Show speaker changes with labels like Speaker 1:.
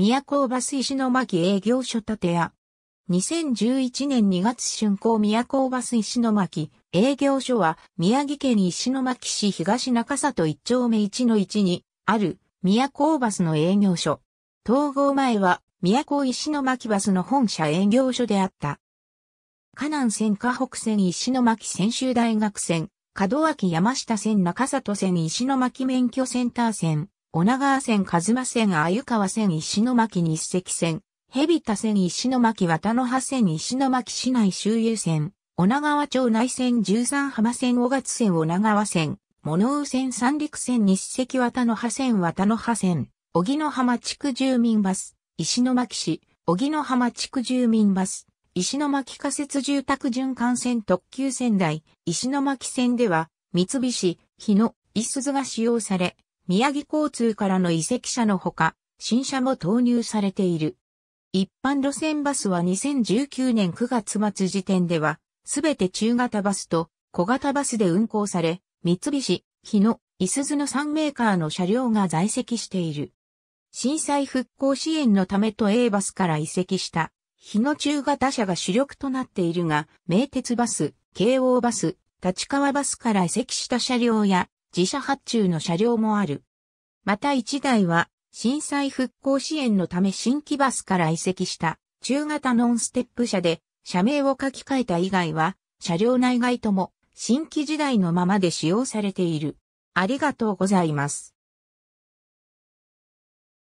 Speaker 1: 宮古バス石巻営業所建屋。2011年2月竣工宮古バス石巻営業所は宮城県石巻市東中里1丁目1の1にある宮古バスの営業所。統合前は宮古石巻バスの本社営業所であった。河南線河北線石巻専修大学線、門脇山下線中里線石巻免許センター線、女川線和馬線鮎川線石巻日赤線、蛇田線石巻渡野葉線石巻市内周遊線、女川町内線十三浜線五月線女川線、物生線三陸線日赤渡野葉線渡野葉線、小木の浜地区住民バス、石巻市、小木の浜地区住民バス、石巻仮設住宅循環線特急仙台、石巻線では、三菱、日野、伊鈴が使用され、宮城交通からの移籍車のほか、新車も投入されている。一般路線バスは2019年9月末時点では、すべて中型バスと小型バスで運行され、三菱、日野、いすゞの3メーカーの車両が在籍している。震災復興支援のためと A バスから移籍した、日野中型車が主力となっているが、名鉄バス、京王バス、立川バスから移籍した車両や、自社発注の車両もある。また1台は、震災復興支援のため新規バスから移籍した中型ノンステップ車で、車名を書き換えた以外は、車両内外とも新規時代のままで使用されている。ありがとうございます。